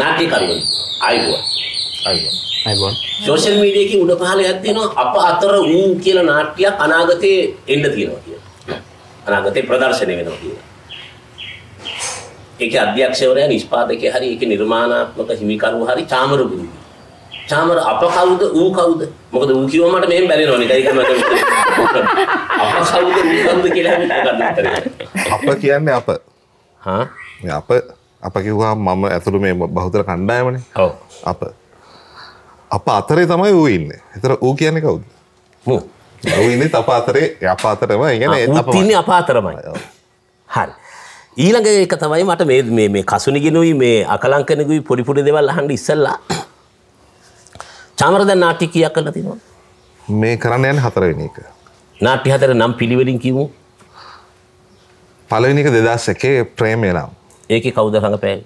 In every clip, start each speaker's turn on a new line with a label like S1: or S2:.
S1: නාට්‍ය කරුවන් ආයුබෝවන් ආයුබෝවන් ආයුබෝවන් සෝෂල් මීඩියා එකේ උඩ පහළ එකක් තියෙනවා අප අතර වූ කියලා නාට්‍යයක් අනාගතේ එන්න තියෙනවා කියලා අනාගතේ ප්‍රදර්ශනය වෙනවා කියලා ඒකේ අධ්‍යක්ෂවරයා නිෂ්පාදකයා හරි ඒකේ නිර්මාණාත්මක හිමිකරුවා හරි චාමර ගුරු චාමර අප කවුද ඌ කවුද මොකද ඌ කිව්ව මට මෙහෙම බැරිනවා නිකයි තමයි අප කවුද ඌ කවුද කියලා හිතන්න
S2: අප කියන්නේ අප හා අප අප කිව්වා මම ඇතුළු මේ බහුතර කණ්ඩායමන අප අප අතරේ තමයි වූ ඉන්න එතර වූ කියන්නේ කවුද ඉන්නේ අප අතරේ අප අතරම ඉගෙන
S1: තින්නේ අප අතරමයි හරි ඊළඟ එක තමයි මට මේ මේ කසුනිගෙනුයි මේ අකලංකනකුයි පොඩිපුඩි දෙවල් අහන්ඩ ඉස්සල්ලා චාමරද නාටි කියක් කල තිනවා
S2: මේ කරන්න යන් හතරවෙෙන එක නාටි හතර නම් පිළිවෙලින් කිවූ පලවිනික දෙදස් එකේ ප්‍රේමය නම් ඒකේ කවුද රඟපෑල්?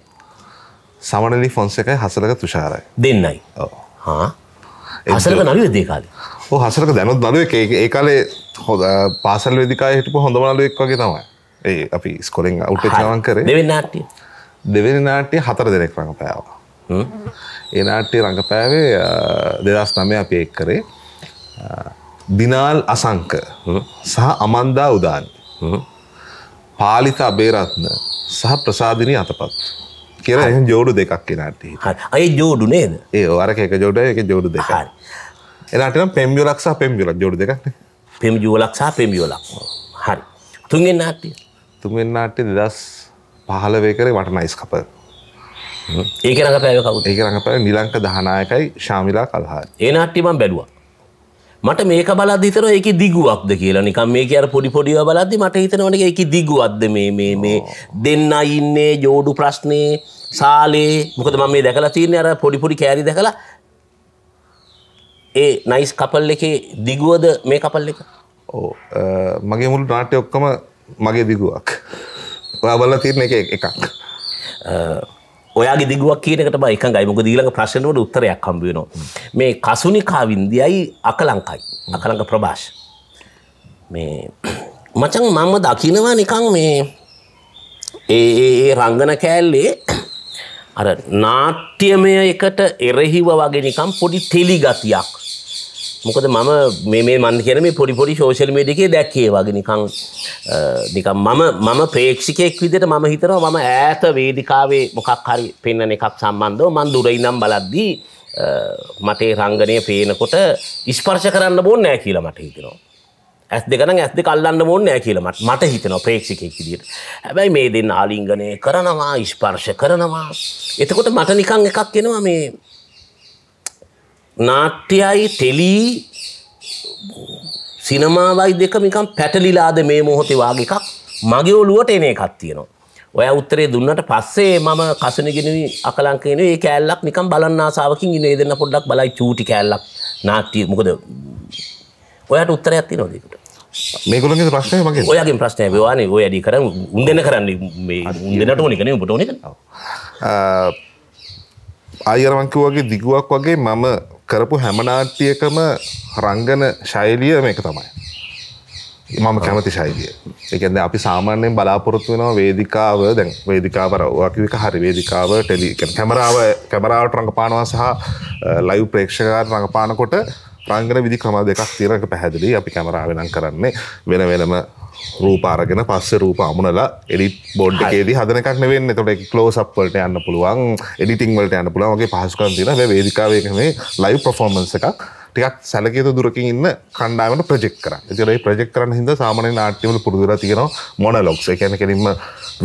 S2: සමනලි ෆොන්සේකයි හසලක තුෂාරයි. දෙන්නයි. ඔව්. හා. හසලක නළුවෙක්ද ඒ කාලේ? ඔව් හසලක දැනුත් නළුවෙක් ඒ කාලේ හොඳ පාසල් වේදිකාවේ හිටපු හොඳම නළුවෙක් වගේ තමයි. ඒ අපි ස්කොලෙන් අවුට් වෙච්ච ගමන් කරේ. දෙවෙනි නාට්‍යය. දෙවෙනි නාට්‍යය හතර දෙනෙක් රඟපෑවා. හ්ම්. ඒ නාට්‍යය රඟපෑවේ 2009 අපි එක් කරේ. දිනාල් අසංක සහ අමන්දා උදානි. හ්ම්. පාලිත අබේරත්න සහ ප්‍රසාධනය අතපත්. කියර ජෝඩු දෙකක් කෙනට අය ජෝඩු නේද ඒ අරක එක ජෝඩ එක ජෝඩු දෙක එනටන පෙම්ියලක්සා පෙම්ියලක් ජෝඩු දෙකක් පෙම් ජෝලක්සා පෙමියෝලක් හරි තුන්ගෙන් නාට්‍ය තුන්ෙන් නාට්‍ය දෙදස් පහලවේකරේ වට නයිස් කප ඒක රඟ පැය කවු ඒක රඟ පැ නිලංක දහනායකයි ශාමිලා කල්හා ඒ නාට්‍යමන් බැඩුවා
S1: මට මේක බලද හිතන එක දිගුවක්ද කියලා නිකම් මේක අර පොඩිපොඩිව බලද්දි මට හිතනවන එක දිගුවක්ද මේ මේ මේ දෙන්න ඉන්නේ ජෝඩු ප්‍රශ්නය සාලේ මොකද ම මේ දැකලා තියන අර පොඩිපොඩි කෑරි දැකලා ඒ නයිස් කපල් එකේ දිගුවද මේ කපල් එක
S2: ඕ මගේ මුළු නාට්‍ය ඔක්කම මගේ දිගුවක් ඔයා බල්ල තිරන එක එකක් ඔයාගේ
S1: දිගුවක් කියනකටම එකඟයි මොකද ඊළඟ ප්‍රශ්නවලට උත්තරයක් හම්බ වෙනවා. මේ කසුනිකා වින්දියයි අකලංකයි. අකලංක ප්‍රභාෂ්. මේ මචං මම දකිනවා නිකන් මේ ඒ රංගන කෑල්ලේ අර නාට්‍යමය එකට එරෙහිව වගේ නිකම් පොඩි තෙලි ගතියක් මොකද මම මේ මේ මන් කියන මේ පොඩි පොඩි ශෝෂල් මීඩිකේ දැක්කේ වගේ නිකං නිකන් මම මම ප්‍රේක්ෂිකයෙක් විදිහට මම හිතනවා මම ඈත වේදිකාවේ මොකක් හරි පෙන්වන එකක් සම්බන්ධව මන් දුර ඉඳන් බලද්දී මතේ රංගනය පේනකොට ස්පර්ශ කරන්න ඕනේ නැහැ කියලා මට හිතෙනවා. ඇස් දෙක නම් ඇස් දෙක අල්ලන්න ඕනේ නැහැ කියලා මට මට හිතෙනවා ප්‍රේක්ෂකයෙක් විදිහට. හැබැයි මේ දෙන්න ආලිංගනය කරනවා ස්පර්ශ කරනවා. එතකොට මට නිකන් එකක් එනවා මේ නාට්‍යයි ටෙලී සිනමාවයි දෙක මිකම් පැටලිලාද මේ මොහොතේ වගේ එකක් මගේ ඔළුවට එන එකක් තියෙනවා. ඔය උත්තරේ දුන්නට පස්සේ මම කසුනේගෙනුයි අකලංකේනේ මේ කෑල්ලක් නිකන් බලන්න ආසාවකින් ඉන්නේ දෙන්න පොඩ්ඩක් බලයි චූටි කෑල්ලක් නාට්‍ය මොකද ඔයාට උත්තරයක් තියෙනවද ඒකට? මේගොල්ලන්ගේ ප්‍රශ්නය මගේ. ඔයාගේ ප්‍රශ්නය වේවානේ ඔය ඇඩි කරන් උන් දෙන්න කරන්නේ මේ උන් දෙන්නට ඕනේ කනේ උඹට ඕනේ කනේ.
S2: ආයෙ මං කිව්වාගේ දිගුවක් වගේ මම කරපු හැමනාට්ටියකම රංගන ශෛලිය මේක තමයි. මම කැමති ශෛලිය එකද අපි සාමාන්‍යයෙන් බලාපොරොත්තු වෙනවා වේදිකාව දැන් වේදිකාවරවාකිවික හරි වේදිකාව ටෙලි කැමරාව කැමරාවට රඟපානවා සහ ලයිව් ප්‍රේක්ෂකාර රඟපානකොට රංගන විදි ක්‍රම දෙකක් තිරක පැහැදිලි අපි කැමරාවෙනම් කරන්නේ වෙන වෙනම රූපාරගෙන පස්ස රූප අමුණලා එඩිට් බෝඩ් එකේදී හදනකක් නෙවෙන්න තොට ලෝසප්වලට යන්න පුළුවන් එඩිටිංවලට යන්න පුළුවන්ගේ පහසුකන් තින වේදිකාවක මේ ලයි ප්‍රෆෝර්මන්ස එකක් ටිකක් සැලකේත දුරකින් ඉන්න කණ්ඩාවට ප්‍රජෙක් කරන්න තිරයි ප්‍රජෙක් කරන්න හිද සාමන නාට්‍යවල පුරදුර තියෙන මොන ලොක්ස එකැන කෙනින්ම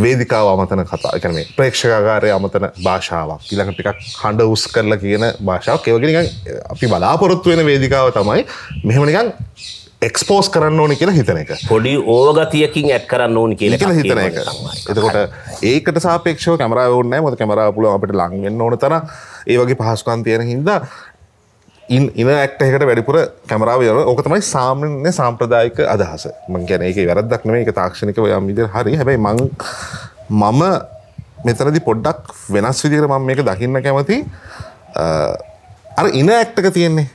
S2: වේදිකාව අමතන කතා එකන මේ ප්‍රේක්ෂකාකාරය අමතන භාෂාවක් ඉළඟ ටිකක් හඬ උස් කරලා කියන භාෂාවක් ඒවගෙන අපි බලාපොරොත්තු වෙන වේදිකාව තමයි මෙහෙමනිකන් එක්ස්පෝස් කරන්න ඕනි කියලා හිතන එක පොඩි ඕගතියකින් ඇත් කරන්න ඕනි කිය කියලා හිතන එක එතකොට ඒකට සාපේක්ෂව කැමරා ඕන්න මොත කැමරා පුල අපට ලංවෙන්න ඕන තර ඒවගේ පහසුකන් තියෙන හින්දා ඉන් ඉන ඇක්ට එකට වැඩිපුර කැමරාව යන ඕක තමයි සාමන්‍ය සාම්ප්‍රදායික අදහස මං ගැන ඒක වැරදක් නෙමේ එක තාක්ෂණික යම් විදිහට හරි හැබැයි මං මම මෙතනදි පොඩ්ඩක් වෙනස් විදිහට මම මේක දකින්න කැමති අර ඉන ඇක්ටක තියෙන්නේ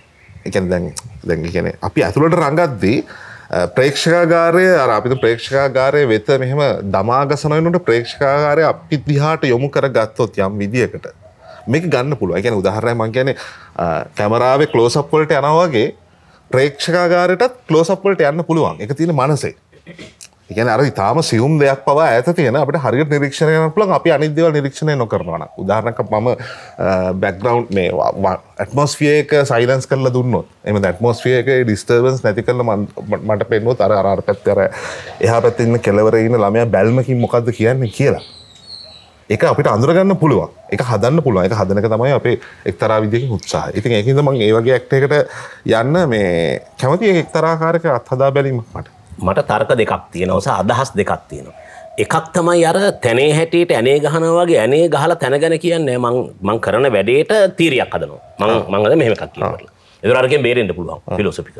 S2: එක දැන් දැන් කියන අපි ඇතුළට රඟත්දී ප්‍රේක්ෂකාගාරය අර අපිත ප්‍රේක්ෂකාගාරය වෙත මෙහෙම දමාගසනයනට ප්‍රේක්ෂකාගාරය අපිත් දිහාට යොමු කර ගත්තොත් යම් විදිකට මේක ගන්න පුළුව ගැන උදාහරය මං කියන කැමරාව කලෝසප්වලට යනවාගේ ප්‍රේක්ෂකාගාරයටත් කලෝසප්වලට යන්න පුළුවන් එක තියෙන මනසේ එකන අර තාම සියුම් දෙයක් පවා ඇත තියෙන අපට හරිගට නිරක්ෂණය පුලන් අපි අනිදව නිරක්ෂණය නොකරනවන උදාරනක මම බැක්ග්‍රවන්් මේ ඇටමොස්ෆියක සයිලන්ස් කරල දුන්නොත් එම ඇටමොස්ෆියක ඩිස්ටර්බන්ස් නැති කරල මට පෙන්වෝ තර අර පැත්තර එහ පැත්තින්න කෙලවරන්න ළමය බැල්මකින් මොකක්ද කියන්නේ කියලා එක අපිට අඳරගන්න පුළුවන් එක හදන්න පුළුව එක හදනක තමයි අපේ එක්තරා විදික උත්සා ඉතින් ඒකද මං ඒවගේ ඇක්ටකට යන්න මේ කැමති එක්තරාකාරක අත්හදා බැලීමට මට තර්ක දෙකක් තියෙනවස අදහස්
S1: දෙකක් තියෙනවා. එකක් තමයි අර තැනේ හැටියට ඇනේ ගහනවගේ ඇනේ ගහල තැනගැන කියන්නේ මං කරන වැඩේට තීරයක් හදනවා මං මංගද මෙහමකක් කියල එදරගෙන් බේරෙන්ට පුළුවන් පිලෝසපික.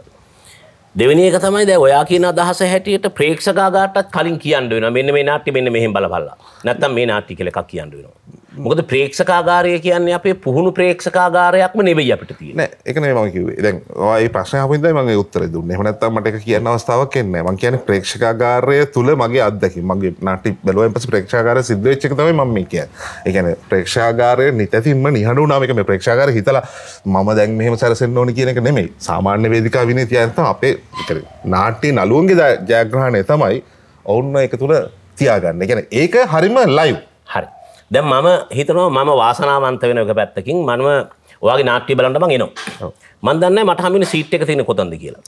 S1: දෙවනි එක තමයි දැ ඔයා කියන අදහස හැටියට ප්‍රේක්ෂකාගාටත් කලින් කියන්න වෙන මෙන්න මේ නාටි මෙන්න මෙහෙම බලබල්ලා නැත්තම් මේ නාටි කෙලෙක් කියන්න වෙනවා. මොකද ප්‍රේක්ෂකාගාරය කියන්නේ අපේ පුහුණු ප්‍රේක්ෂකාගාරයක්ම නෙවෙයි අපිට
S2: තියෙන එකන මකිවේ දැන් යි ප්‍රශ්න අපිද මගේ උත්තර දුන්න හනත්තමට කියන්න අවස්ථාවක් කියන්නේ මං කියන ප්‍රේක්ෂකාගාරය තුළ මගේ අදකි මගේ නටි බැලුවෙන් පස ප්‍රේක්ෂාකාර සිද්ධච්චකතවයි මම කිය එකන ප්‍රේක්ෂාගාරය නිතැතින්ම නිහඬු නාමක මේ ප්‍රේක්ෂාකාර හිතලා මම දැන් මෙහම සැරසෙන් ඕන කියනක නෙමේ සාමාන්‍ය වේදිකා විනි තියන්ත අපේ නාට්‍ය නලුවන්ගේ ජයග්‍රහණය තමයි ඔවුන්න එක තුළ තියාගන්න ගැන ඒක හරිම ලයිව්
S1: දැන් මම හිතනවා මම වාසනාවන්ත වෙන එක පැත්තකින් මම ඔයාගේ නාට්‍ය බලන්න මං එනවා. මන් දන්නේ මට හම්බෙන සීට් එක තියෙන්නේ කොතනද කියලා.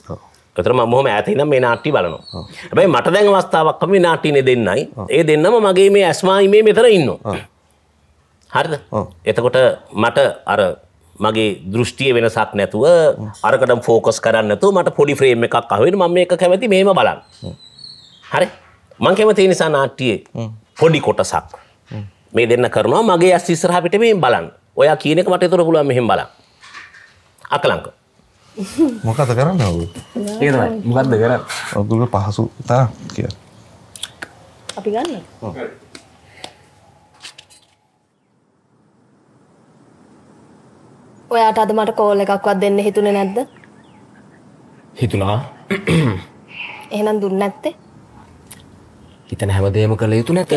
S1: ඒතර මම බොහොම ඈත ඉඳන් මේ නාට්‍ය බලනවා. හැබැයි මට දැන් අවස්ථාවක් මේ නාට්‍යනේ දෙන්නයි. ඒ දෙන්නම මගේ මේ ඇස්මායි මේ මෙතන ඉන්නවා. හරිද? එතකොට මට අර මගේ දෘෂ්ටිය වෙනසක් නැතුව අරකට ෆෝකස් කරන්න නැතුව මට පොඩි ෆ්‍රේම් එකක් අහුවෙන මම මේක කැමති මෙහෙම බලන්න. හරි? මං කැමති නිසා නාට්‍යයේ පොඩි කොටසක් මේ දෙන්න කරනවා මගේ ඇස් ඉස්සරහ පිට මේ බලන්න. ඔයා කියන එක මට ඒතර පුළුවන් මෙහෙම බලන්න. අකලංක.
S2: මොකද කරන්නේ ඔය? ඒක තමයි. මොකද්ද කරන්නේ? ඔයගොල්ලෝ පහසු තා කියලා.
S3: අපි ගන්න. ඔව්. ඔයාට අද මට කෝල් එකක්වත් දෙන්න හිතුනේ නැද්ද? හිතුණා. එහෙනම් දුන්නේ නැත්තේ?
S4: හිතන හැමදේම කළ යුතු නැත.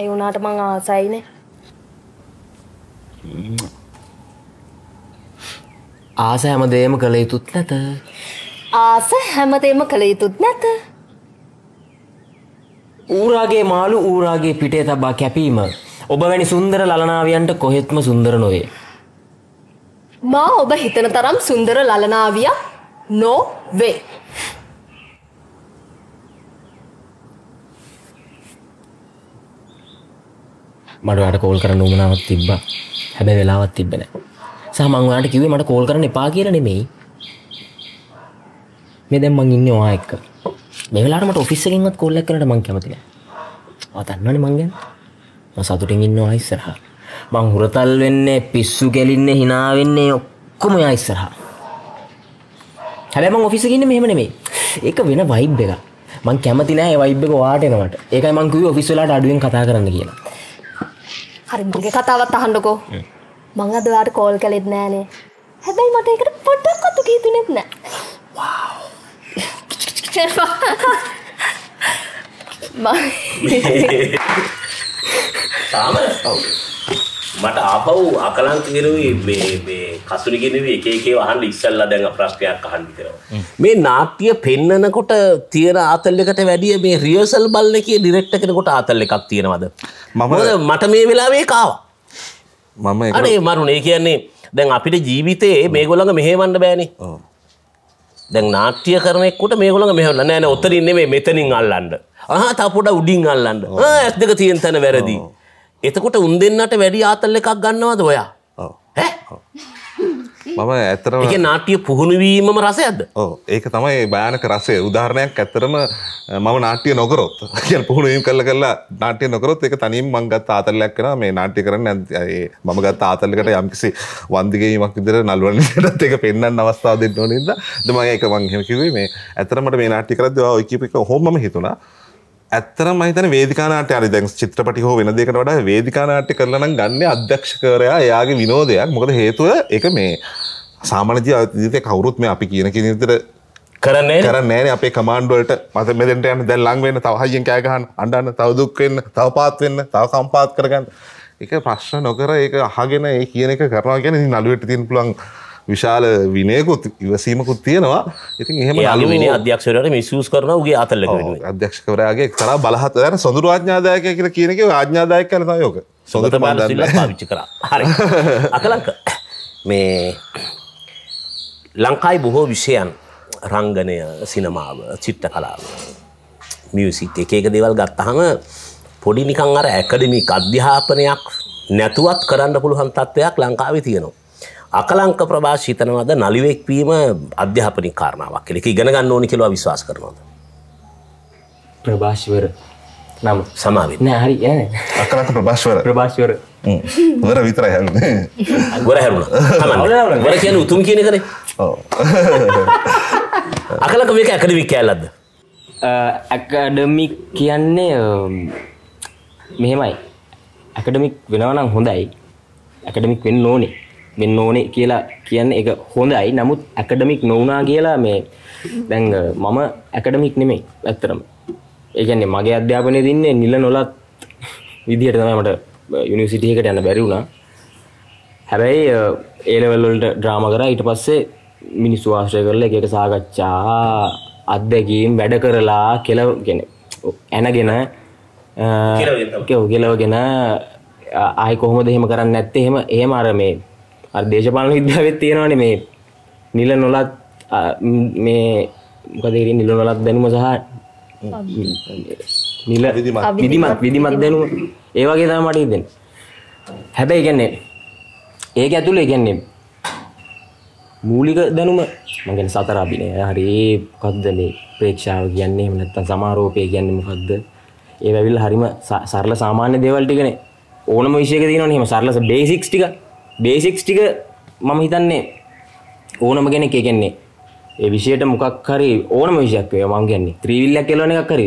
S3: ඒ වුණාට මං ආසයිනේ.
S4: ආස හැමදේම කළ යුතුත් නැත.
S3: ආස හැමදේම කළ යුතුත් නැත.
S4: ඌරාගේ මාළු ඌරාගේ පිටේ තබා කැපීම ඔබ වැනි සුන්දර ලලනාවියන්ට කොහෙත්ම සුන්දර නොවේ.
S3: මා ඔබ හිතන තරම් සුන්දර ලලනාවිය නොවේ.
S4: මඩුවට කෝල් කරන උමනාවත් තිබ්බ හැබ වෙලාවත් තිබෙන සාමංවාට කිවේ මට කෝල් කරන එපා කියර නෙමෙයි මේ දැම් මං ඉන්න වා එක්ක මෙවලාට ඔෆිස්සකින්වත් කොල්ල කරට මං කැමතින අතන්නන මංගෙන් සතුටින් ඉන්න අයිස්සරහ මං හුරතල් වෙන්නේ පිස්සු ගැලින්න හිනාවෙන්නේ ඔක්කොම අයිස්සරහා හැබැම ඔෆිසකින්න මෙහම නෙමේ එක වෙන වයිබ් එක මං කැමතිනෑ වයිබ්ක වාටනවට ඒකයි මංකුව ඔෆිස්වලාට අඩුවෙන් කතා කරන්න කියලා
S3: හරි මගේ කතාවත් අහන්ඩකෝ මං අදවාට කෝල් කලෙත් නෑනේ හැබැයි මට එකට පොඩ්ඩක් කොතු කීතුනෙත් නෑ
S1: තාම මට ආපව් අකලන්ත කිරුවේ මේ මේ කසුරිගෙනව එක එකේ වහන් ඉස්සල්ලා දැන් ප්‍රශ්නයක් අහන්න කරනවා. මේ නාට්‍ය පෙන්නනකොට තියෙන ආතල් එකට වැඩිය මේ රියර්සල් බලන එකේ ඩිරෙක්ටර් කෙනෙකුට ආතල් එකක් තියෙනවද? මම මට මේ වෙලාවේ කාවා. මම ඒක අනේ මරුනේ කියන්නේ දැන් අපිට ජීවිතේ මේගොල්ලන්ග මෙහෙවන්න බෑනේ. ඔව්. දැන් නාට්‍ය කරනෙකුට මේගොලන් මෙහල නෑන ඔතරින් මේ මෙතනින් අල්ලන්ඩ හා තපොට උඩින් අල්ලන්ඩ ඇස් දෙක තියෙන් තැන වැරදි. එතකොට උන් දෙන්නට වැඩි ආතල්ල එකක් ගන්නවද ඔයා
S2: මම ඇතරම නාටිය පුහුණුවීමම රසයද ඒක තමයි භයනක රසේ උදාහරණයක් ඇත්තරම මම නාට්‍ය නොකරොත් කිය පුහුණුවීම් කල්ල කල්ලා නාට්‍ය නොකරොත් එක තනින් මංගත් ආතරලයක් කෙන මේ නාට්‍ය කරන්න ඇ මම ගත් ආතරලකට යම්කිසි වන්දිගේීමක් විදිර නල්වන්නටත් එක පෙන්න්න අවස්ථාව දෙන්න නිද දම ඒක මංහෙමකිවේ මේ ඇතරමට මේ නාටි කරදවා ඔයිකිපික හොම හිතුනා ඇත්තරම හිතන වේදිකානාට අරි දැන් චිත්‍රපටි හෝ වෙන දෙකට වඩා වේදිකානාට්‍ය කරලන ගන්න අධ්‍යක්ෂකරයා එයාගේ විනෝදයක් මොකද හේතුව එක මේ සාමානජය අතීතය කවුරුත් මේ අපි කියන නිතර කරන්නේ කරන්නේ අපේ කමාන්්ඩුවලට මත මෙදට යන දැල් ලංවෙන්න තවහයෙන් කෑගහන් අඩන්න තවදුක්වෙන්න තව පාත්වෙන්න තව කම්පාත් කරගන්න එක ප්‍රශ්න නොකර ඒ අහගෙන ඒ කියන එක කරවා ගැන නළුවට තින් පුළන් විශාල විනයකුත් ඉවසීමකුත් තියෙනවා ඉතින් එහම අලුනේ අධ්‍යක්ෂරට මිසූස් කරන ගේ අතල්ල අධ්‍යක්ෂකරයාගේ තර බලහත් දැන සොඳුර ආඥාදායක කියල කියනක ආඥාදායක කරන යෝක සොඳත පාවිච්චි කර හරි අකලක මේ
S1: ලංකායි බොහෝ විෂයන් රංගනය සිනමාව චිත්ත කලාව මියසිත් එක එක දෙවල් ගත්තහම පොඩි නිකං අර ඇකඩමික් අධ්‍යාපනයක් නැතුවත් කරන්න පුළුවන් තත්ත්වයක් ලංකාවේ තියෙනවා අකලංක ප්‍රභාෂ හිතනවද නලිවෙක්වීම අධ්‍යාපනි කාරණාවක් කෙලෙක ඉගෙනගන්න ඕනි කෙලවා විශවාස කරනවාද ප්‍රභාෂවර නම් සමාවෙ නෑහරි යන අකලක ප්‍රභාෂවර ප්‍රභාෂවර වර විතර හැ ගොර හැරුණ ගොර කියන උතුම් කියන කරේ අකලක මේක ඇකඩමික් කෑල්ලද
S4: ඇකඩමික් කියන්නේ මෙහෙමයි ඇකඩමික් වෙනවනම් හොඳයි ඇකඩමික් වෙන්න ඕනේ වෙන්න ඕනේ කියලා කියන්න එක හොඳයි නමුත් ඇකඩමික් නොවනා කියලා මේ දැන් මම ඇකඩමික් නෙමෙයි ඇත්තරම ඒගැන්නේ මගේ අධ්‍යාපනය තින්නේ නිල නොලත් විදිහට තමයිමට යුනිසිටියකට යන්න බැරි වුණා හැබැයි ඒලවල්ලට ඩ්‍රාම කර ඊට පස්සේ මිනිස්සු ආශ්‍රය කරල එක සාකච්ඡා අත්දැකීම් වැඩ කරලා කෙලගෙන ඇනගෙන කෙලවගෙන ආය කොහොම දෙහෙම කරන්න නැත්තේ හෙම ඒම අර මේ අ දේශපාලන විද්‍යාවත් තියෙනවාන මේ නිල නොලත් මේ මොකදර නිල නොලත් දැනුම සහ නිල විදිමත් විදිමත් දැනුම ඒවගේ තම මට දෙන්න හැබැයි ඉගන්නේ ඒක ඇතුළ ඉගන්නේ මූලික දැනුම මගෙන සතර අපිනේ හරි කක්දනේ ප්‍රේක්ෂාව කියන්නේ මනත්තන් සමාරෝපය කියන්නේ මොකක්ද ඒ වැවිල් හරිම සරල සාමාන්‍ය දේවල් ටිකනේ ඕනම විශෂයක තියෙනවා එහෙම සරල බේසික්ස් ටික බේසික්ස් ටික මම හිතන්නේ ඕනම කෙනෙක් කියන්නේ ඒ විෂයට මොකක් හරි ඕනම විෂයක් වේ මම කියන්නේ ත්‍රීවිල්ලක් කියලා එකක් හරි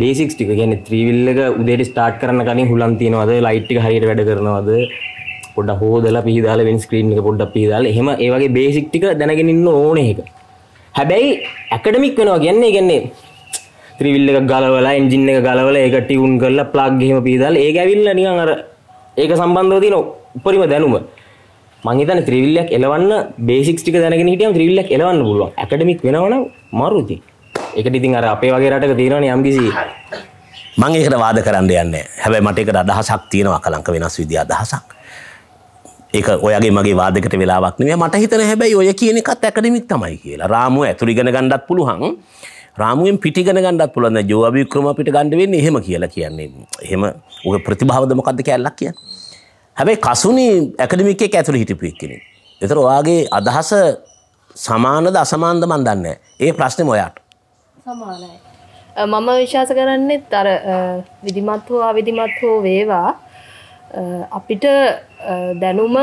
S4: බේසික්ස් ටික කියන්නේ ත්‍රීවිල් එක උදේට ස්ටාර්ට් කරන්න කලින් හුලන් තියනවද ලයිට් ටික හරියට වැඩ කරනවද පොඩ්ඩක් හොදලා පිහදාලා වෙන ස්ක්‍රීන් එක පොඩ්ඩක් පිහදාලා එහෙම ඒ වගේ බේසික් ටික දැනගෙන ඉන්න ඕනේ ඒක හැබැයි ඇකඩමික් වෙනවා කියන්නේ කියන්නේ ත්‍රීවිල් එක ගලවලා එන්ජින් එක ගලවලා ඒක ටියුන් කරලා ප්ලග් එහෙම පිහදාලා ඒක ඇවිල්ලා නිකන් අර ඒක සම්බන්ධව තියෙනවා උපරිම දැනුම මංහිතන ත්‍රවිල්ලයක් එලවන්න බේසික් ටික දැනගෙන හිටියම් ත්‍රවිල්ලක් එලවන්න පුළුවන් ඇකඩමික් වෙනවන මරුති එකට ඉතින් අර අපේ වගේ රටක
S1: තියෙනවන යම්කිසි මං ඒකට වාද කරන්න යන්න හැබැයි මට එකට අදහසක් තියෙනවා කලංක වෙනස් විදි අදහසක් ඒක ඔයගේ මගේ වාදකට වෙලාවක් නෙමෙයි මට හිතන හැබැයි ඔය කියන එකත් ඇකඩමික් තමයි කියලා. රාමුව ඇතුළු ඉගෙන ගන්නත් පුළුවන්. රාමුවෙන් පිටි ඉගෙන ගන්නත් පුළුවන්. ජෝවි වික්‍රම අපිට ගන්න වෙන්නේ එහෙම කියලා කියන්නේ. එහෙම ඔය ප්‍රතිභාවද මොකද්ද කියලා කියන්නේ. හැබැයි කසුනී ඇකඩමිකේ ඇතුළ හිටපු එක්කෙනෙ. එතර ඔයාගේ අදහස සමානද අසමාන්ද මන් දන්න ඒ ප්‍රශ්නය මොයාට
S3: මම විශ්වාස කරන්නේ තර විදිමත් හෝ අවිදිමත් හෝ වේවා අපිට දැනුම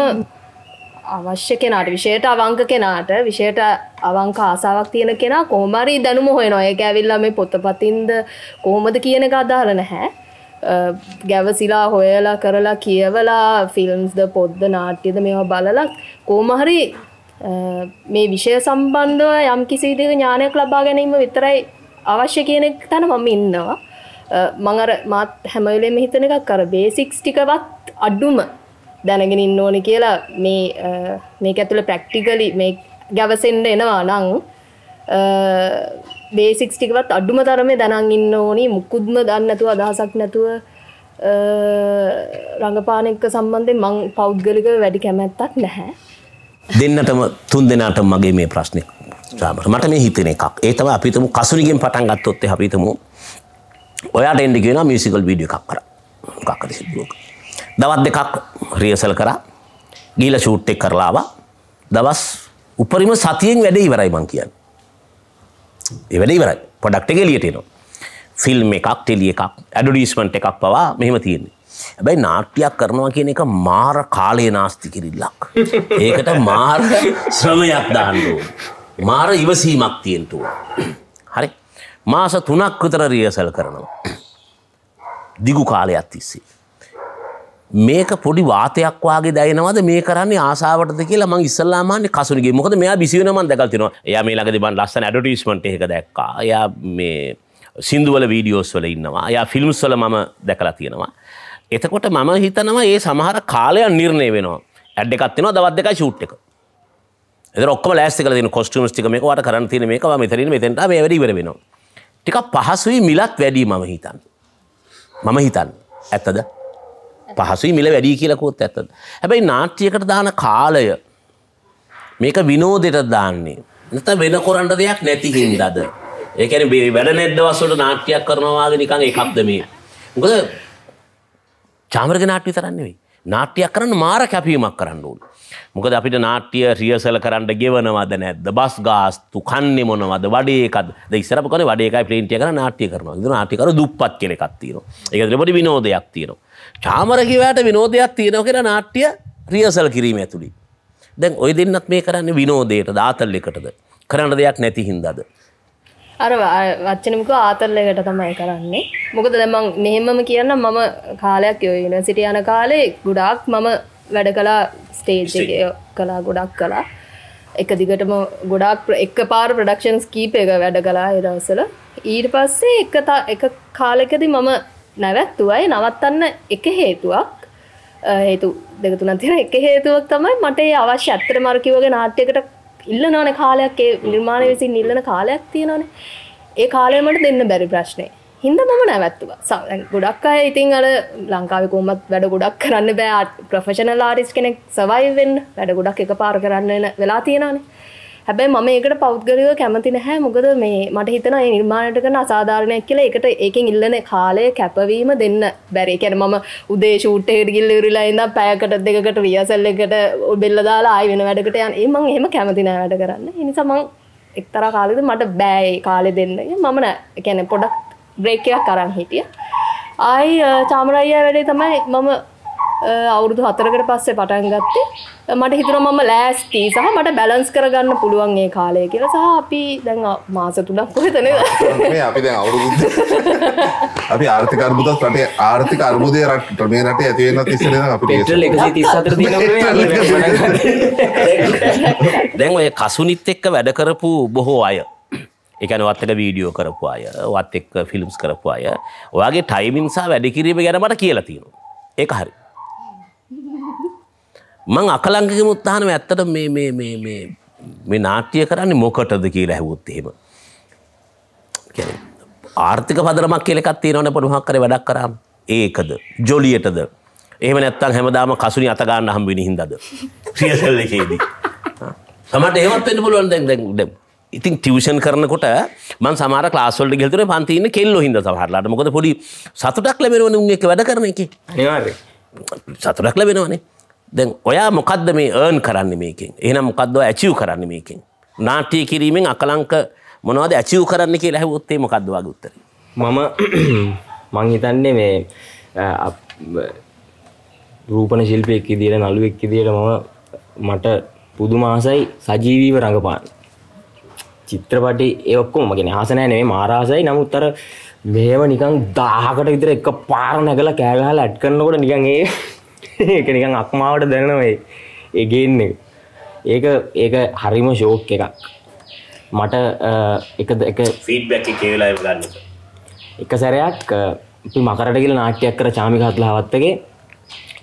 S3: අවශ්‍ය කෙනාට විෂයට අවංක කෙනාට විෂයට අවංක ආසාවක් තියෙන කෙනා කොහොමරි දැනුම හොයනවා ඒක ඇවිල්ලා මේ පොතපතින්ද කොහොමද කියන එක අදාළ නැහැ ගැවසිලා හොයලා කරලා කියවලා ෆිල්ම්ස්ද පොද්ද නාට්‍යද මේවා බලලක් කෝමහරි මේ විෂය සම්බන්ධව යම් කිසිදක ඥානයක් ලබා ගැනීම විතරයි අවශ්‍ය කියනෙක් තන මම ඉන්නවා මඟර මාත් හැමවෙලෙම හිතන එකක් කර බේසික්ස් ටිකවත් අඩුම දැනගෙන ඉන්න ඕන කියලා මේ මේ ඇතුළ ප්‍රක්ටිකලි මේ ගැවසෙන්ඩ එනවා නං බේසික්ස් ටිකවත් අඩුම තරමේ දැනන් ඉන්න ඕනි මුකුත්ම දන්නේ නැතුව අදහසක් නැතුව රඟපාන එක්ක සම්බන්ධයෙන් මං පෞද්ගලිකව වැඩි කැමැත්තක් නැහැ.
S1: දෙන්නටම තුන් දෙනාටම මගේ මේ ප්‍රශ්නේ. මට මේ හිතෙන එකක්. ඒ තමයි අපි හිතමු කසුරිගෙන් පටන් ගත්තොත් ඒ අපි හිතමු ඔයාට එන්න කියනවා මියුසිකල් වීඩියෝ එකක් කරා. මොකක් හරි සිද්ධුවක්. දවස් දෙකක් රියසල් කරා. ගිහිල්ලා ෂූට් එක කරලා ආවා. දවස් උපරිම සතියෙන් වැඩේ ඉවරයි මං කියන්නේ. එවැල ඉවරයි පොඩක්ට එක එලියටනවා. ෆිල්ම් එකක් ටෙලිය එකක් ඇඩඩිස්මන්ට් එකක් පවා මෙහෙම තියෙන්නේ. ඇබැයි නාට්‍යයක් කරනවා කියන එක මාර කාලය නාස්ති කිරිල්ලක්. ඒකට මාර ශ්‍රමයක් දාන්නෝ. මාර ඉවසීමක් තියෙන්ටුව. හරි මාස තුනක් විතර රියසල් කරනවා. දිගු කාලයක් තිස්සේ. මේක පොඩි වාතයක් වගේ දැනවද මේ කරන්නේ ආසාාවටද කියලා මං ඉස්සල්ලාමාන්නේ කසුනගේ මොකද මෙයා බිසිවනමන් දැකල්තිනවා එයා මේ ලඟ දෙබන් ලස්සන ඇඩටස්මට එක දැක්කා යා මේ සිින්දුවල වීඩියෝස් වල ඉන්නවා යා ෆිල්ම්ස් වල මම දැකලා තියෙනවා. එතකොට මම හිතනවා ඒ සමහර කාලයන් නිර්ණය වෙනවා ඇඩ් එකත්තිනවා දවත් දෙක ශුට් එක රොක්ම ලෑස්තික තින කොස්ටම ටික මේ වට කරන්න තින මේක මෙතරින් මෙතට මේ වැඩිවර වෙනවා. ටික පහසුයි මිලත් වැඩී මම හිතන්. මම හිතන් ඇත්තද? පහසුයි මිල වැඩි කියලකොත් ඇත. හැබැයි නාට්‍යයකට දාන කාලය මේක විනෝදෙට දාන්නේ. නත වෙන කොරන්ට දෙයක් නැතිහින්දද. ඒකැන බේ වැඩ නැද්ද වස්සට නාට්‍යයක් කරනවාගේ නිකං එකක්ද මේ. ගොද චාමරග නාට්‍ය තරන්නේ නාට්‍යයක් කරන්න මාර කැපීමක් කරන්න ඕන්. මොකද අපිට නාට්‍ය රියසල කරන්න ගෙවනවද නැද්ද බස් ගාස්තු කන්නෙ මොනවද වඩේකද ඉස්සරප කන වඩේකයි ප්‍රේන්ටිය කර නාට්‍ය කරනවා නාටිකර දුප්පත් කෙනෙකක් තියෙනවා. ඒක දෙපට විනෝදයක් තියෙනවා. චාමරකිවට විනෝදයක් තියෙනව කෙන නාට්‍ය රියසල් කිරීම ඇතුළි. දැන් ඔය දෙන්නත් මේ කරන්න විනෝදයට දාතල් එකටද කරන්න දෙයක් නැති හින්දද.
S3: අර වච්චනමක ආතරලකට තමයි කරන්නේ මොකද දැමං මෙහෙමම කියන්න මම කාලයක් යොයන සිට යන කාලේ ගුඩාක් මම වැඩ කලා ස්ටේජ්ජය කලා ගොඩක් කලා එක දිගටම ගොඩක් එක පාර ප්‍රඩක්ෂන්ස් කීප එක වැඩ කලා එදවසල ඊට පස්සේ එක කාලෙකද මම නැවැත්තුවයි නවත්තන්න එක හේතුවක් හේතු දෙක තුනක් තියෙන එක හේතුවක් තමයි මට ඒ අවශ්‍ය ඇත්තට මර කිව්වගේ නාට්‍යයකට ඉල්ලනවනේ කාලයක් ඒ නිර්මාණය විසින් ඉල්ලන කාලයක් තියෙනවනේ ඒ කාලය මට දෙන්න බැරි ප්‍රශ්නේ හින්දා මම නැවැත්තුවා ගොඩක් අය ඉතින් අර ලංකාවේ කොහොමත් වැඩ ගොඩක් කරන්න බෑ ප්‍රොෆෙෂනල් ආටිස්ට් කෙනෙක් සර්වයිව් වෙන්න වැඩ ගොඩක් එකපාර කරන්න වෙලා තියෙනවනේ හැබැයි මම ඒකට පෞද්ගලික කැමති නැහැ මොකද මේ මට හිතන ඒ නිර්මාණයට කරන අසාධාරණයක් කියලා එකට ඒකෙන් ඉල්ලන කාලය කැපවීම දෙන්න බැරි කැන මම උදේ ෂූට්ටේට ගිල්ල විරලායින්න පෑකට දෙකට රියසල්ල එකට බෙල්ල දාලා ආය වෙන වැඩකට යන ඒමං එහෙම කැමතිනෑ වැඩ කරන්න එනිසමං එක්තර කාලෙද මට බෑයි කාලෙ දෙන්න මම කැන පොඩක් බ්‍රේකයක් කරන්න හිටිය ආයි චාමරයිය වැඩේ තමයි මම අවුරුදු හතරකට පස්සේ පටන් ගත්තේ මට හිතුණා මම ලෑස්ති සහ මට බැලන්ස් කරගන්න පුළුවන් ඒ කාලය කියලා සහ අපි දැන් මාස තුනක් කොහෙද නේද
S2: මේ අපි දැන් අවුරුදු අපි ආර්ථික අර්බුදත් රටේ ආර්ථික අර්බුදය රට මේ රටේ ඇති වෙනත් ඉස්සරහ අපිට පෙට්‍රල් 134 දැන් ඔය
S1: කසුනිත් එක්ක වැඩ කරපු බොහෝ අය එකන වත්තක වීඩියෝ කරපු අය වත් එක්ක ෆිල්ම්ස් කරපු අය ඔයාගේ ටයිමින් සහ වැඩ කිරීම ගැන මට කියලා තියෙනවා ඒක හරි මං අකලංකක මුත්තානම ඇත්තට මේ නාට්‍යය කරන්නේ මොකටද කියලා හැවුත් එහෙම ආර්ථික පදරමක් කියලෙකත් තියෙනවන පොළුහක් කර වැඩක් කරම් ඒකද ජොලියටද එහෙම නැත්තන් හැමදාම කසුනි අතගන්න හම් විනිහින්දද සියසල් එකේදී සමට ඒවත් වෙන්න පුළුවන් දැන් දැන් ඉතින් ටියවෂන් කරනකොට මන් සමාර ලාස්සල්ට ගෙල්තුර පන්තින්න කෙල්ලො හිද සහරලාට මොකද පොඩි සතුටක් ලැබෙනවන උන් එක වැඩ කරන එක අනිවාර්ය සතුටක් ලැබෙනවනේ දැන් ඔයා මොකක්ද මේ ඒර්න් කරන්න මේකින් එහනම් මොකක්දව ඇචව් කරන්න මේකින් නාට්‍යය කිරීමෙන් අකලංක මොනවද ඇචව් කරන්න කියලා හැවොත්තේ මොකක්දවාගේ උත්තර
S4: මම මං හිතන්නේ මේ රූපන ශිල්පයක්කි දිට නළුවෙක්කි දිට මම මට පුදුමාසයි සජීවීව රඟපාන් චිත්‍රපටි ඒක්කෝ මගෙන හසනෑ නේ මාරාසයි නමුත්තර මේම නිකං දාහකට විතර එක පාර නැගල කෑගහල ඇට් කරන්නකොට නිකන්ගේ එක නිකන් අක්මාවට දැනනවයි ඒගේන්න ඒක ඒක හරිම ශෝක් එකක් මට එක එක
S1: ෆීඩ්බැක් කේලා ගන්න
S4: එක සැරයක් මකරට කියල නාට්‍යයක් කර චාමිකත්ල හවත්තගේ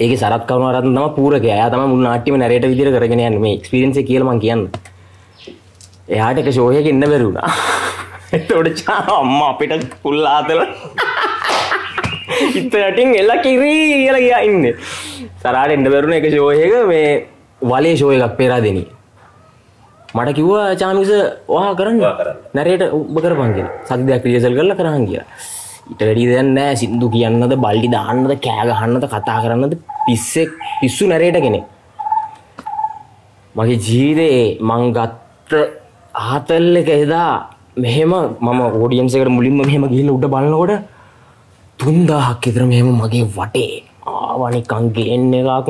S4: ඒක සරත් කවනරත් තම පූරක අය තම මුල් නාට්‍යම නැරයට විදිර කරගෙන යන්න මේ ක්ස්පිරන්ස කියලම කියන්න එයාට එක ශෝයක ඉන්න බැරුණා එතකොට චා අම්ම අපිට පුල්ලාතල ඉත්තනටින් එල්ලා කිරී කියලා ගියා ඉන්න තරාට එඩ බැරුණ එක ශෝයක මේ වලේ ශෝය එකක් පෙරා දෙනී මට කිව්වා චාමිස වා කරන්න නැරයට උබ කරපන්ගෙන සක්දයක් ්‍රියසල් කරල කරහන් කිය ඉට වැඩි දැන්න සිින්දු කියන්නද බල්ඩි දාන්නද කෑගහන්නද කතා කරන්නද පිස්සෙක් පිස්සු නැරයට කෙනෙ මගේ ජීවිතයේ මංගත්ත ආතල්ල එක එදා මෙහෙම මම ෝඩියන්සකට මුලින්ම මෙහෙම ගිහිල උඩ බලන්නකොට තුන්දාහක් එතර මෙහෙම මගේ වටේ ආවනිකං ගේන්න එකක්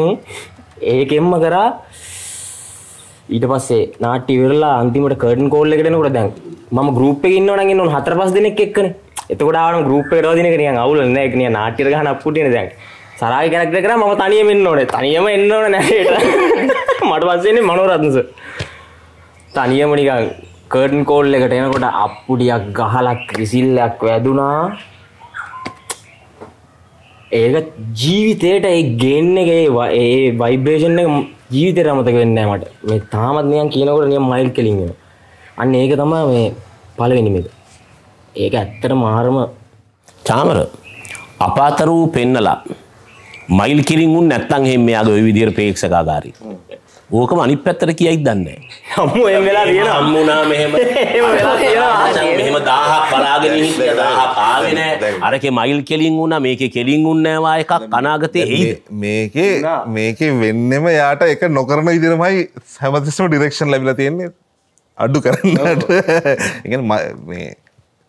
S4: ඒකෙම්ම කරා ඊට පස්සේ නාටි වෙරලා අන්තිමට කඩන් කෝල්ල එකටනකට දැන් ම ගරුප් ඉන්න නගෙන් නො හතර පස් දෙනෙක් එක්කන එතකොට ආන ගරුප් රෝදින කරන අවුල නෑන නාටිර ගහන පුටින දැන් සරයි කැනක්ට කර ම තනියම එන්න ඕනේ තනියම එන්න ඕන නැට මට පස්සන්නේ මනෝරත්ස තනියමනිකං කර්ඩන් කෝල් එකට එනකොට අප්පුඩියක් ගහලක් කිසිල්ලක් වැදුනා ඒක ජීවිතයට ඒ ගේන්න එකේ ඒ වයිබ්‍රේෂන් එක ජීවිතයට අමතක වෙන්න මට මේ තාමත් නියන් කියනකොට නියම් මයිල් කෙලින් අන්න ඒක තමයි මේ පළවෙනිම එක ඒක ඇත්තට මාරම
S1: චාමර අපාතර වූ පෙන්නලා මයිල් කිරින් උන් නැත්තම් එහෙම මෙයාගේ ওই විදියට ප්‍රේක්ෂකාගාරී ඕකම අනි පැත්තර කියයි දන්නේ හම වෙලා තියෙන අම්මුණා මෙහෙම මෙම දාහක් පලාගෙන දාහ පාගෙන අරක මයිල් කෙලින් වුණ මේක කෙලින් උන්නෑවා එකක් අනාගතය
S2: මේකේ මේකේ වෙන්නම යාට එක නොකරන ඉදිරමයි සැමතිස්ම ඩිරක්ෂන් ලැබිල තියෙන්නේ අඩු කරන්නට එක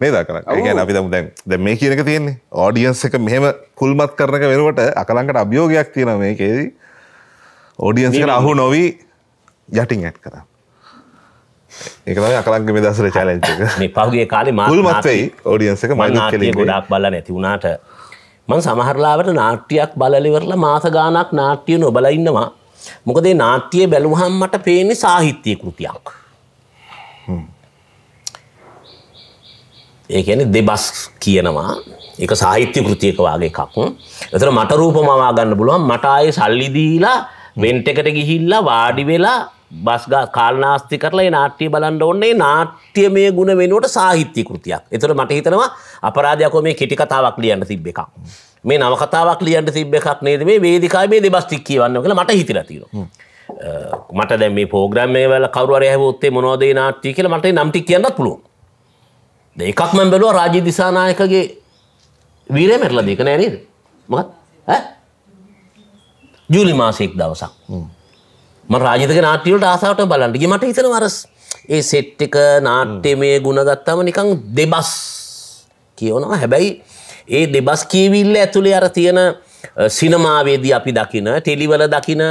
S2: නේදා කර ගැන අපි දමු දැන් දැ මේ කියනක තියෙන්නේ ඕඩියන්ස් එක මෙහෙම කුල්මත් කරනක වෙනුවට අකළඟට අභියෝගයක් තියෙන මේකේදී ඕඩියන්සිට අහු නොවී යටින් ඇත් කර එකම අකලක් මේ දසර චලෙන්ච පහුගේ කාලෙ මල්මත්වෙයි ඕඩියන්සක මනාටය ගොඩක්
S1: බල නැති වුණාට මං සමහරලාවට නාට්‍යයක් බලලිවරලා මාස ගානක් නාට්‍යය නොබල ඉන්නවා මොකදේ නාට්‍යය බැලුහම් මට පේන්නේ සාහිත්‍යය කෘතියක් ඒකන දෙබස් කියනවා එක සාහිත්‍ය කෘතියක වගේ එකක් එතර මට රූප මවා ගන්න පුළුවන් මටආය සල්ලිදීලා වෙන්ට එකට ගිහිල්ලා වාඩි වෙලා බස්ගා කාල්නාස්ති කරලා නාට්‍යය බලන්න ඔන්නේ නාට්‍ය මේ ගුණ වෙනුවට සාහිත්‍ය කෘතියක්. එතට මට හිතනවා අපරාධයක්කෝ මේ කෙටි කතාවක් ලියන්න තිබ්බ එකක්. මේ නවකතාවක් ලියන්න තිබ්බ එකක් නේද මේ වේදිකාමේ දෙබස්තික් කියවන්න කළ මට හිතිරතිීම. මට දැම පෝග්‍රම වල කවර හැවොත්තේ මොනෝදේ නාට්‍ය කියල මට නම්ටි කියන්න පුළුව. දෙකක්ම බැලුව රාජි දිසානායකගේ වීරය මැරල දෙක නෑනේද මත් ඇ? ජූලි මාසයෙක් දවසක් ම රාජිතක නාට්‍යවලට ආසාාවට බලන්ට මට හිතන වරස් ඒ සෙට්ටික නාට්‍ය මේ ගුණගත්තම නිකං දෙබස් කියවනවා හැබැයි ඒ දෙබස් කියවිල්ල ඇතුළේ අර තියෙන සිනමාවේදී අපි දකින ටෙලිවල දකින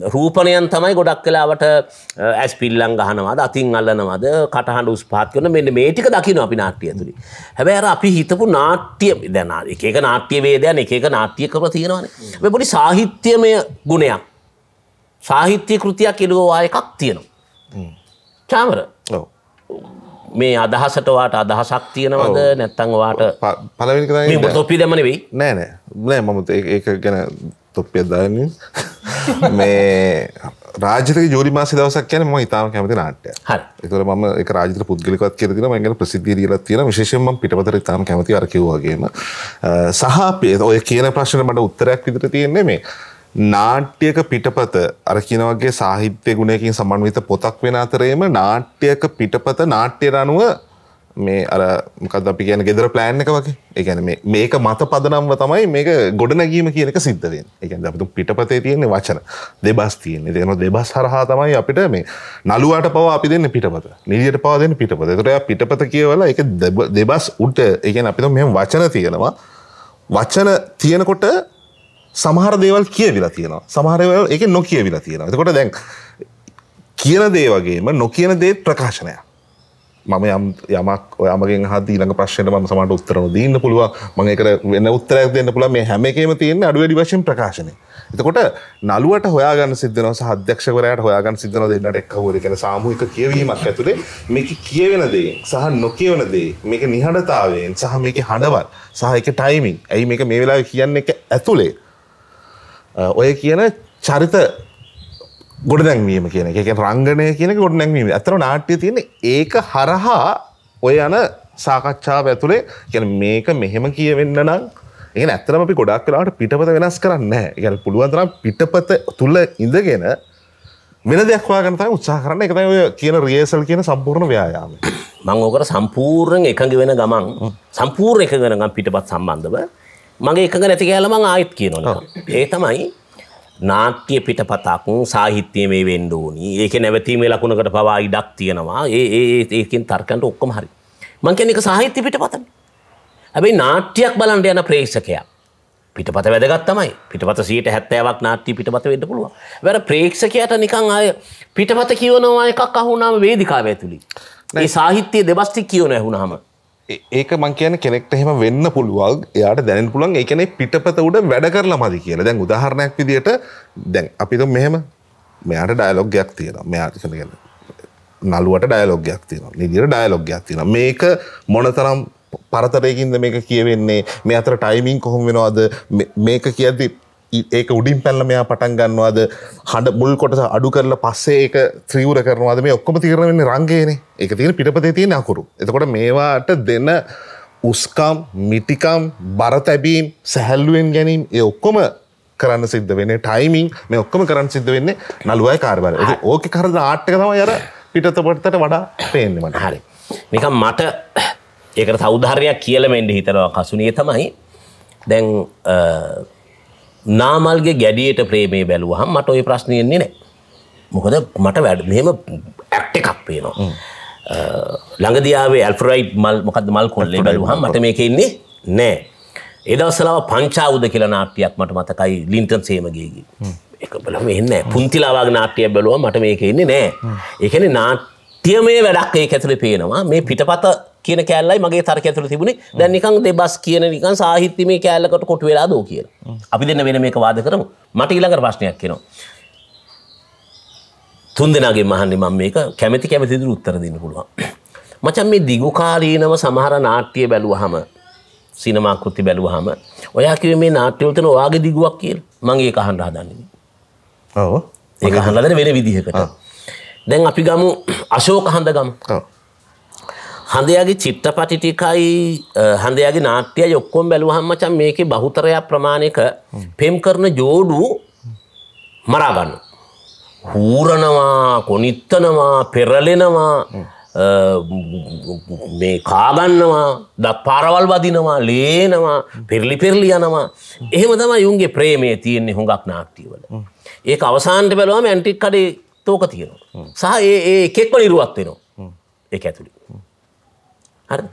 S1: රූපණයන් තමයි ගොඩක් කලාවට ඇස් පිල්ලං ගහනවාද අතින් අල්ලනවද කටහඬ උස්පාත් කරන මෙන්න මේ ටික දකින අපි නාට්‍ය තුළි. හැබැයි අපි හිතපු නාට්‍ය දැන එක නාට්‍ය වේදයන් එක නාට්‍ය කර තියෙනවානේ. මේ පොඩි සාහිත්‍යමය ගුණයක්. සාහිත්‍ය කෘතියක් එළුවවා එකක් තියෙනවා. චාමර මේ අදහසටවාට අදහසක් තියෙනවද නැත්තංවාට
S2: පලවිනි තොපි දැමන වෙයි නෑනෑ නෑ මමුත් ඒ ගැන තොප්පියදාමින් මේ රාජතක ජෝඩි මාස දවසක් කියන ම ඉතාම කැමති නාට්‍ය එතුර ම රාජ පුද්ගලිකත් කියරතින මගල ප්‍රසිද්ධියල තියෙන විශේෂම පිටපතර ඉතාම කැමති අරකිවවාගේම සහ පේ ඔය කියන ප්‍රශ්න මට උත්තරයක් විතර තියෙන්නේ මේ නාට්‍යක පිටපත අර කියනවගේ සාහිත්‍ය ගුණයකින් සමන්විත පොතක් වෙන අතරේම නාට්‍යක පිටපත නාට්‍යර අනුව මේ අර මොකද අපි කියන ගෙදර ප්ලෑන් එක වගේ එකන මේක මත පදනම්ව තමයි මේක ගොඩ නැගීම කියනක සිද්ධවෙන් එකන් අපතු පිටපතේ තියෙන්නේ වචන දෙබස් තියන්නේ දෙන දෙබස් හරහා තමයි අපිට මේ නළුවට පව අපි දෙන්න පිටපත නිලියට පව දෙන්න පිටපත තොරය පිටපත කියවල එක දෙබස් උට එකන අපිත මෙම වචන තියෙනවා වචන තියෙනකොට සමහර දේවල් කියවිලා තියෙනවා සමහරවල් එක නොකියවිලා තියෙනවා එතකොට දැන් කියන දේ වගේම නොකියන දේ ප්‍රකාශනයක් මම යම් යමක් ඔයමගෙන් හද ළඟ ප්‍රශ්නයට ම සමට උත්තරන දීන්න පුළුව මගේකට වෙන්න උත්තරයක් දෙන්න පුළ මේ හැමකේම තියන්න අඩුවැඩි වශයෙන් ප්‍රකාශනය. එතකොට නලුවට හොයාගන්න සිදන සහධ්‍යක්ෂවරයට හොයාගන්න සිදන දෙන්නට එක්කවර කෙන සාමූහික කියවීමක් ඇතුළේ මේක කියවෙන දේ සහ නොකියවන දේ මේක නිහඬතාවයෙන් සහ මේක හඬවල් සහක ටයිමින් ඇයි මේක මේ වෙලා කියන්න එක ඇතුළේ ඔය කියන චරිත ගොඩ දැන්වීම කියන එක රංගනය කියනක ගොඩ නැන්වීම ඇතර නාට්‍ය තියෙන ඒක හරහා ඔය යන සාකච්ඡාව ඇතුළේ කියන මේක මෙහෙම කියවෙන්න නම් ඒ ඇතරම අපි ගොඩක් කලාට පිටපත වෙනස් කරන්න ගැ පුළුවන්තරම් පිටපත තුළ ඉඳගෙන වෙන දෙයක්වාගනතයි උත්සා කරන්න එකතයි ඔය කියන රියසල් කියන සම්පූර්ණ ව්‍යයාම මං ඕකට සම්පූර්ණ එකඟ වෙන ගමන්
S1: සම්පූර් එක වෙනගම් පිටපත් සම්බන්ධව මගේ එකඟ නැති කෑලමං ආයත් කියනවා ඒ තමයි නාට්‍ය පිටපතක් සාහිත්‍යය මේ වෙන්ඩෝනි ඒක නැවතීමේ ලකුණකට පවා ඉඩක් තියෙනවා ඒ ඒ ඒකින් තර්කන්ට ඔක්කොම හරි මංකැනෙක සාහිත්‍ය පිටපතන ඇැබයි නාට්‍යයක් බලන්ට යන ප්‍රේක්ෂකයා පිටපත වැදගත්තමයි පිටපත සීට හැත්තෑවක් නාට්‍ය පිටපත වෙන්න පුළුව වැර ප්‍රේක්ෂකයට නිකං අය පිටපත කියවනවා එකක් අහුනාම වේදිකාව
S2: ඇතුළි ඒ සාහිත්‍යය දෙබස්ටි කියවන ඇහුුණහම ඒක මං කියන කෙනෙක්ට එහෙම වෙන්න පුළුවන් එයාට දැන පුළන් ඒකනෙ පිටපත උඩ වැඩ කරලා මදි කියලා දැන් උදාහරණයක් විදියට දැන් අපිත මෙහෙම මෙයාට ඩයිලොග්යක් තියෙන මෙයාට කනගෙන නලුවට ඩයිලොග්යක් තියෙන නිදිර ඩයිලොග්යක් තියෙන මේක මොනතරම් පරතරයකින්ද මේක කියවෙන්නේ මේ අතර ටයිමින් කොහොම වෙනවාද මේක කියද්දි ඒක උඩින් පැල්ල මෙයා පටන් ගන්නවාද හඬ මුල් කොට අඩු කරල පස්සේ ඒක ත්‍රියවර කරනවාද මේ ඔක්කොම තීරණවෙන්නේ රංගේන එක තිීර පිටපතේ තියෙන අකුරු එතකොට මේවාට දෙන උස්කම් මිටිකම් බර තැබීම් සැහැල්ලුවෙන් ගැනීම් ඒ ඔක්කොම කරන්න සිද්ධ වෙන්නේ ටයිමිං මේ ඔක්කොම කරන්න සිද්ධ වෙන්නේ නළුවයි කාරබර ඕක කරද ආට්ටක තම යර පිටතපටතට වඩා පේෙන්න්නමට හරි
S1: නිකම් මට ඒකට සෞධාරයක් කියලමෙන්ට හිතනවා කසුනේ තමයි දැන් නාමල්ගේ ගැඩියට ප්‍රේමේ බැලුවහම් මට ඔය ප්‍රශ්නයෙන්නේ නෑ. මොකද මට වැඩ මෙම ඇක්ට එකක් පේනවා. ළඟදියාවේ ඇල්ෆරයි් මල් මොකද මල් කොල්ලේ බැලුවහම් මට මේකෙන්නේ නෑ. එදවසලාව පංචාවුද කියලා නාට්‍යයක් මට මතකයි ලින්ටන් සේමගේගේ. එක බලම එන්න පුන්තිලාවාග නාට්‍යය බැලුව මට මේක ඉන්නේ නෑ. එකන නාට්‍යමය වැඩක් ඒ ඇතුළි පේනවා මේ පිටපත කියන කෑල්ලයි මගේ තර්ක ඇතුළ තිබුණේ දැන් නිකං දෙබස් කියන නිකන් සාහිත්‍ය මේ කෑල්ලකට කොට වෙලා දෝ කියන අපි දෙන්න වෙන මේක වාද කරමු මට ඊළඟට ප්‍රශ්නයක් කියනවා තුන් දෙනාගේ මහන්නේ මම මේක කැමැති කැමැති විදිහට උත්තර දෙන්න පුළුවන් මචන් මේ දිගුකාලීනව සමහර නාට්‍ය බැලුවහම සිනමා කෘති බැලුවහම ඔයා කිව්වේ මේ නාට්‍යවල තියෙන ඔයාගේ දිගුවක් කියලා මම ඒක අහන්න හදන්නේ ඔව් ඒක අහන්න හදන්නේ වෙන විදිහකට දැන් අපි ගමු අශෝක හඳගම ඔව් හඳයාගේ චිත්‍රපටිටිකයි හඳයාගේ නාට්‍යය යොක්කොම් බැලුවහම් මචන් මේක බහුතරයක් ප්‍රමාණයක පෙම් කරන ජෝඩු මරාගන්න. හූරනවා කොනිත්තනවා පෙරලෙනවා මේ කාගන්නවා ද පරවල් වදිනවා ලේනවා පෙරලි පෙරලි යනවා එහෙම තම යුන්ගේ ප්‍රේමේ තියෙන්නේ හොඟක් නාක්තිවල ඒ අවසාන්ට බැලවා ඇන්ටික් කඩේ තෝක තියෙනවා සහ ඒ එකෙක්ම නිරුවත් වෙනවා ඒ ඇතුළි හරි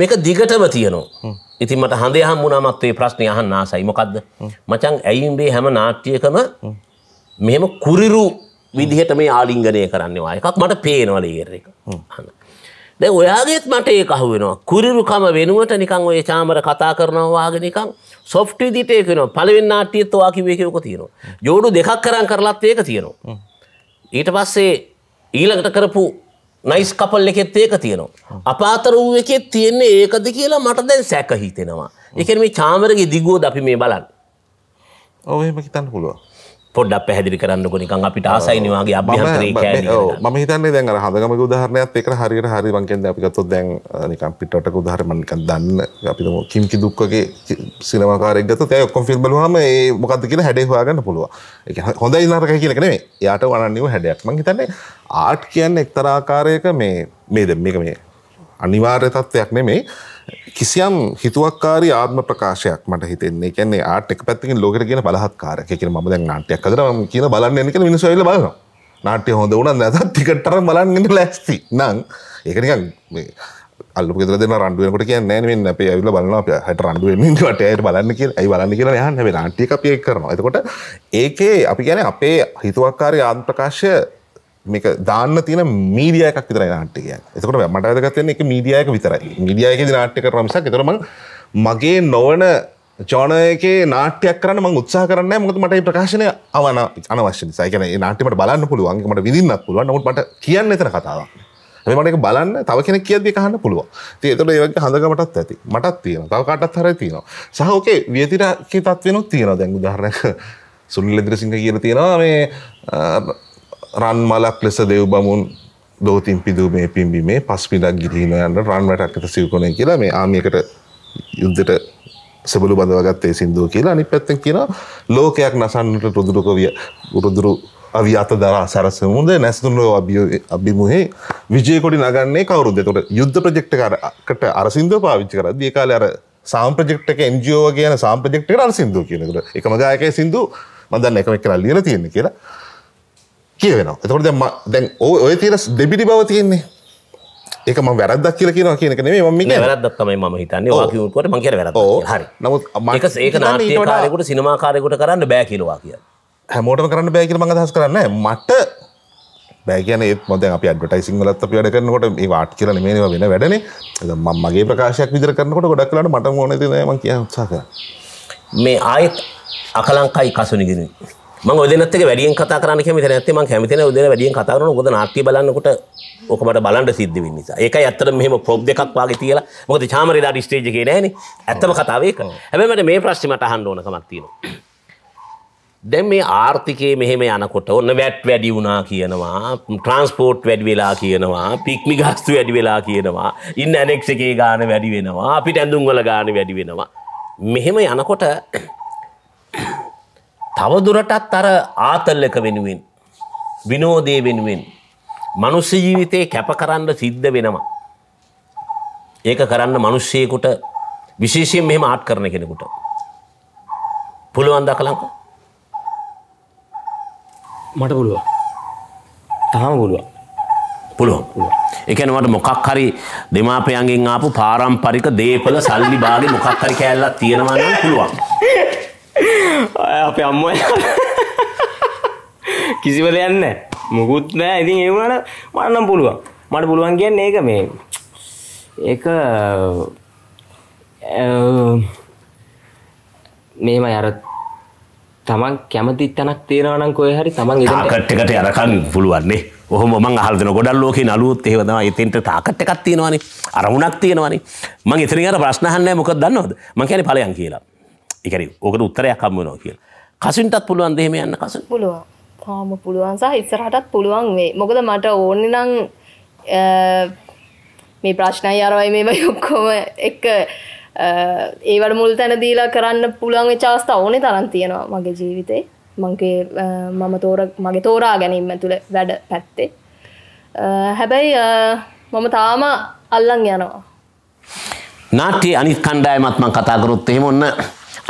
S1: මේක දිගටම තියනවා ඉතින් මට හඳේ හම්බුණාමත් ඒ ප්‍රශ්නේ අහන්න ආසයි මොකද්ද මචං ඇයි මේ හැම නාට්‍යයකම මෙහෙම කුරිරු විදිහට මේ ආලිංගනය කරන්නවා එකක් මට පේනවා ලේයර් එක දැන් ඔයාගේත් මට ඒක අහුවෙනවා කුරිරුකම වෙනුවට නිකන් ඔය චාමර කතා කරනවා වාගේ නිකන් සොෆ්ට් විදිහට ඒක වෙනවා පළවෙනි නාට්‍යයේත් ඔයා කිව්වේ ඒක තියෙනවා ජෝඩු දෙකක් කරන් කරලත් ඒක තියෙනවා ඊට පස්සේ ඊළඟට කරපු නයිස් කපල් එකෙත් ඒක තියෙනවා. අපාතර වූ එකෙත් තියෙන්නේ ඒකද කියලා මට දැන් සැක හිතෙනවා. එකන මේ චාමරගේ දිගුවෝ අපි මේ බලන්න. ඔව එහෙම හිතන්න පුළුවන්. පොඩ්ඩක් පැහදිි කරන්නක නිකන් අපිට ආසයිනිවාගේ අභ්‍යන්තරේ
S2: ම හිතන්නේ දැන් හදගම උදාහරණයක් ඒක හරියට හරි වන්කෙන්ද අපිකත්තු දැන් නිකම් පිටක උදාහරමනික දන්න අපිම කිම්කි දුක්කගේ සිනමකාරගත තය ඔක්කොම් ෆිල් බලවාම ඒ මොකද කියලා හැඩේවාගන්න පුළුව එක හොඳයි නාරක කියලකනේ යාට වනන්නව හැඩයක් මං හිතන්නේ ආට් කියන්න එක්තරාකාරයක මේ මේද මේක මේ අනිවාර්ය තත්ත්වයක් නෙමේ කිසියම් හිතුවක්කාරි ආත්ම ප්‍රකාශයක් මට හිතෙන්නේ කියන්නේ ආට එක පැත්තකින් ලෝකට කියන බලහත්කාරක කියන ම දැන් නාට්‍යයක් කදර ම කියන බලන්න එන කියන මිනිස්සයිල බලන නාට්‍ය හොඳ වුණ නැතත් ටිකටර බලන්නට ලැස්ති නං ඒකනිකන් අල්ලු ගෙදර දෙන රන්ඩුවනකට කිය නෑනෙන් අපේ ඇවිල බලන්න අප හට රන්ඩුවෙන්ට අයට බලන්න කිය ඇයි බලන්න කියලා යන්න නාටික අපිය කරනවා එතකොට ඒකේ අපි ගැන අපේ හිතුවක්කාරය ආන්ත්‍රකාශය මේක දාන්න තින මීඩියයක් විතර නාට්‍යය එතකට මට ඇදගත්තන එක මීඩියයක විතරයි මීඩියයක නාට්‍ය කරමස එතරම මගේ නොවන චෝනයක නාට්‍යයක් කරන ම උත්සා කරන්න මුතු මට ප්‍රකාශනය අවන අනවශ්‍ය සයිකන නාටමට බලන්න පුළුවන් මට විදින්නක් පුළුව නොට මට කියන්න එතන කතාවක් මට බලන්න තව කෙන කියද කහන්න පුළුව තේතට ඒවගේ හඳගමටත් ඇති මටත් තියෙන තව කටත් හර තියෙනවා සහෝකේ වියතිරකි තත්වෙනුත් තියෙන දැන් උදාහරණක සුල්ල දිරසිංහ කියන තියෙනවා මේ රන් මලක් ලෙස දෙව් බමුන් දෝතින් පිදූ මේ පිම්බිමේ පස් පිඩක් ගිරිහින යන්න රන් වැටක් ඇත සිව්කොනේ කියලා මේ ආමියකට යුද්ධට සබලු බඳවගත්තේ සින්දුව කියලා අනි පැත්තෙන් කියන ලෝකයක් නසන්නට රුදුරුකවිය උරුදුරු අවි අත දරා සැරසමුද නැස්තුන්ලෝ අභිමුහේ විජයකොඩි නගන්නේ කවරුද තොට යුද්ධ ප්‍රජෙක්්ට කරකට අර සිින්දුව පාවිච්චි කර දිය කාල අර සාම්ප්‍රජෙක්්ක එන්ජෝ කියන සාම්ප්‍රජෙක්්ට අර සිින්දුව කියනකට එකම ගායකය සිින්දු මදන්න එකම කරල් ලියල තියෙන කියලා කියවෙනවා එතකොට දැම දැන් ඔය තිර දෙබිඩි බව තියෙන්නේ ඒක ම වැරදක් කියල කියන කියනක නේ ම
S1: වැරදත්මයි ම හිතන්න කට මං කියර වැර හරි නමුත් මක ඒක නාටකාරයකුට සිනමාකාරයකුට කරන්න බෑ කියලවා කිය
S2: හැමෝටම කරන්න බෑකිල මඟ දහස් කරන්න මට බෑගන මොද අප අඩටයිසිං ලත් පියට කරනකොට ඒ වාට කියල මේ වෙන වැඩන මගේ ප්‍රකාශයක් විදර කරන්නකොට ගොඩක් කලට මට මොනද ම කිය උත්සාක
S1: මේ ආයෙත් අකලංකයි කසුනිගෙන මම ඔය දෙනත් එක වැඩියෙන් කතා කරන්න කැමති නැත්තේ මම කැමති නැහැ ඔය දෙන වැඩියෙන් කතා කරනවා මොකද නාට්‍ය බලනකොට ඕක මට බලන්න සිද්ධ වෙන නිසා. ඒකයි ඇත්තටම මෙහෙම ප්‍රොබ් දෙකක් වාගේ තියලා මොකද චාමරේ දාඩි ස්ටේජ් එකේ නැහැනේ. ඇත්තම කතාව ඒක. හැබැයි මට මේ ප්‍රශ්නේ මට අහන්න ඕන කමක් තියෙනවා. දැන් මේ ආර්ථිකයේ මෙහෙම යනකොට ඔන්න වැට් වැඩි වුණා කියනවා ට්‍රන්ස්පෝර්ට් වැඩි වෙලා කියනවා පික්මි ගාස්තු වැඩි වෙලා කියනවා ඉන්න ඇනෙක්ස් එකේ ගාන වැඩි වෙනවා අපිට ඇඳුම් වල ගාන වැඩි වෙනවා මෙහෙම යනකොට තවදුරටත් අර ආතල්ලක වෙනුවෙන් විනෝදය වෙනුවෙන් මනුස්ස ජීවිතය කැප කරන්න සිද්ධ වෙනවා. ඒක කරන්න මනුස්සයකුට විශේෂයෙන් මෙහෙම ආට් කරන කෙනෙකුට. පුළුවන්ද කලංක
S4: මට පුළුව තාම
S1: පුළුව පුළුවන් එකනවට මොකක් හරි දෙමාපයන්ගෙන් ආපු පාරම්පරික දේපල සල්ලි බාගේ මොකක් හරි කෑල්ලක්
S3: තියෙනවන්න පුළුවන්
S1: අප අම්ම
S4: කිසිව දෙයන්න මුකුත් නෑ ඉතින් ඒවුණට මන්නම් පුළුවන් මට පුළුවන් කියන්න ඒක මේ ඒක මේම අර තමන් කැමති තැනක් තේරවනම්
S1: කොය හරි තමන් තාකට්කට අරකන් පුළුවන්නේ ඔහොම මං අහල්දන ගොඩල් ලෝක නලුත් ඒවදම එතන්ට තාකට් එකක් තියෙනවානේ අරමුණක් තියෙනවානේ මං එතරිකට ප්‍රශ්නහන්න මොකක් දන්නවද මං කියන පලයන් කියලා එකන ඕකට උත්තරයක් කම්මනෝ කියල කසින්ටත් පුළුවන් දෙහෙම යන්න කස
S3: පුළුව පාම පුළුවන් සහ ඉස්සරහටත් පුළුවන් වේ මොකද මට ඕන්න නං මේ ප්‍රශ්නයි අරවයි මේම යොක්කොම එක ඒවට මුල් තැන දීලා කරන්න පුළුවන් චාස්ථ ඕනේ තරන් තියෙනවා මගේ ජීවිතේ මංගේ මම තෝර මගේ තෝරා ගැනීම තුළ වැඩ පැත්තේ. හැබැයි මම තාම අල්ලං යනවා.
S1: නාට්‍ය අනිත් කණ්ඩායමත් මං කතාකරුත් එහෙම ඔන්න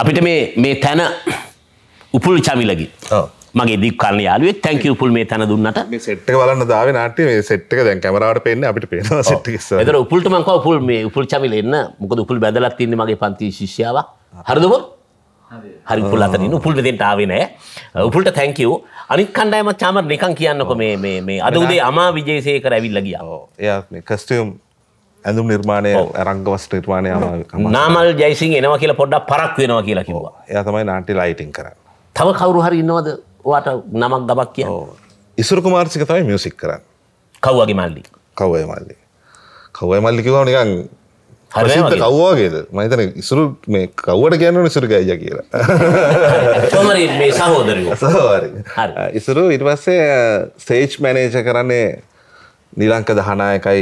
S1: අපිට මේ මේ තැන උපුල් චමිලගි මගේ
S2: දික්කන්න යාලුවේ තැන්ක උපුල් මේ තැන දුන්නට සෙට්ක වලන්න දාව නාට මේ සෙට්ක දැන් කැමරට පෙන්න්න අපිට පේ ට
S1: උපුල්ට මංක උපුල් මේ උපුල් චමිල එන්න මොකද උපුල් බැදලත් තින්න මගේ පන්ති ශිෂ්‍යාව හරදම හරි පුල් අතරින් උපුල්ට දෙට ආවේ නෑ උපුල්ට තැන්කව් අනික් කණ්ඩායම චාමර නිකන් කියන්නකො මේ අද උදේ අමා විජේසය කර ඇවිල්ලගිය
S2: එය කස්ටියම් ඇඳුම් නිර්මාණය රංගවස් නිර්මාණය
S1: නාමල් ජයිසින් එනවා කියලා පොඩ්ඩක් පරක් වෙනවා කියලා කිව්වා
S2: එයා තමයි නාටි ලයිටින් කරන්න
S1: තව කවරු හරි ඉන්නවද වාට නමක් ගබක් කිය
S2: ඉසුරු කුමාර්සික තමයි මියසික් කරන්න කව්වගේ මල්ලි කවය මල්ලි කවය මල්ලි කිවා නිකන් කව්වාගේද මතන ඉසුරු මේ කව්වට කියන්න ඉසුරු ගයිජ කියලා සහෝදර ඉසුරු ඉටවස්සේ සේච් මැනේජ කරන්නේ නිලංක දහනායකයි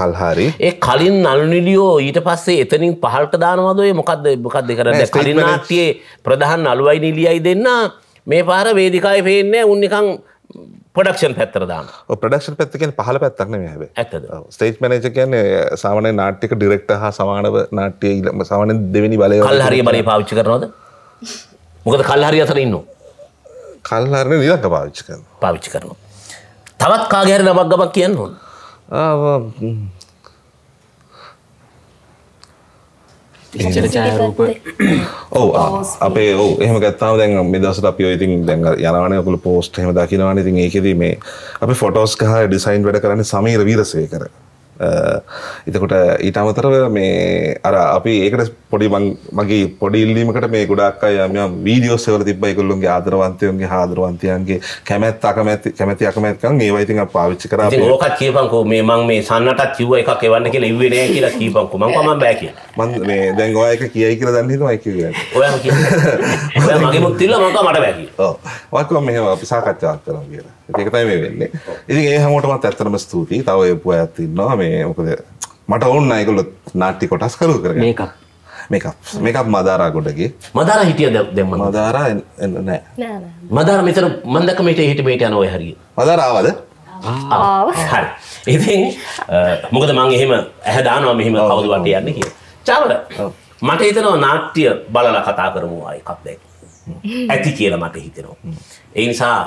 S2: කල්හාරි
S1: ඒ කලින් නලුනිලියෝ ඊට පස්සේ එතනින් පහල්ට දානවදේ මොකක්ද මොකක් දෙ කරන්න කලිනාටයේ ප්‍රධහන් අලුවයි නිලියයි දෙන්න මේ පාර වේදිකායි පේන්නේ උන්නිකං
S2: පොඩක්ෂන් පැත්තරදාන ප්‍රඩක්ෂන් පැත්තකෙන් පහල පැත්තක්න හැබ ඇතද ස්ටේට් මනජ කියන සාමනය නාට්‍යක ඩිරෙක්ට හා සමානව නාට්‍යය ඉලම සමන දෙවැනි බලය කල්හරි බලය පාච්චි කරනවද මොකද කල්හරි අතර ඉන්න කල්හරණ
S1: නිලක පාවිච්චි කර පාවිච්චි කරනවා තවත් කාගහැර නමක් ගමක් කියන්න ඕන්න චලචාරූප
S3: ඔව
S2: hm. oh, ah, අපේ ඔ oh, එහම ගත්තාව දැන් මේ දසට අපි ඉතින් දැන් යනවන ඔකුල පෝස්ට් හෙම දකිනවාන ඉතින් ඒකෙද මේ අපි ෆොටෝස් කහ ඩිසයින් වැඩ කරන්න සමීර වීරසය කර එතකොට ඊට අමතරව මේ අර අපි ඒකට පොඩි මගේ පොඩි ඉල්ලීමකට මේ ගොඩක් අය යම් වීඩියෝ සෙවල තිබ්බා ඒගොල්ලොන්ගේ ආදරවන්තයන්ගේ ආදරවන්තයන්ගේ කැමැත්ත අකමැති කැමැති අකමැතිකම් ඒවා ඉතින් අපි පාවිච්චි කරා ඉතින් ඕකත්
S1: කියපන්කෝ මේ මං මේ සන්නටත් කිව්ව එකක් එවන්න කියලා ඉව්වේ නෑ කියලා කියපන්කෝ මං කොහමද බෑ
S2: කියලා මං මේ දැන් ඔයා එක කියයි කියලා දන්නේ හිතුවා ඒක
S1: කියන්නේ
S2: ඔයා මගේ මුත් තිල්ල මං කව මට බෑ කියලා ඔව් ඔයා කොහොම මෙහෙම අපි සාකච්ඡාවක් කරමු කියලා ඒකතයි මේ වෙන්නේ ඉතින් ඒ හැමෝටමත් ඇත්තටම ස්තුතියි තව එපු අයත් ඉන්නවා මේ මොකද මට ඕන්න ඒගොල්ලොත් නාට්‍ය කොටස් කරු කර මේකක් මේකක් මේකක් මදාරා ගොඩගේ මදාර හිටිය දෙම මදාරා නෑ මදාර මෙතන
S1: මන්දක මේට හිට මේට යන ඔය හරිය මදාරාවද හරි ඉතින් මොකද මං එහෙම ඇහදානවා මෙහෙම කවුද වට යන්න කිය චාවර මට හිතනවා නාට්‍ය බලලා කතා කරමු ආයි කක්දැක් ඇති කියලා මට හිතෙනවා ඒ නිසා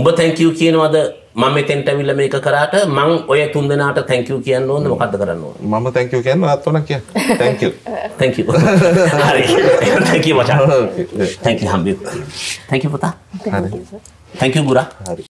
S1: උඹ තැංකව් කියනවද මම තැන්ට විල්ල මේක කරාට මං ඔය තුන් දෙනාට තැංකව් කියන්න ඕන්න මොකද කරන්න මම තැංකව කියන්න අත්වන කිය තැක තැක තැක වචා තැක හම්බි
S3: තැක පුතා තැක ගුරා හරි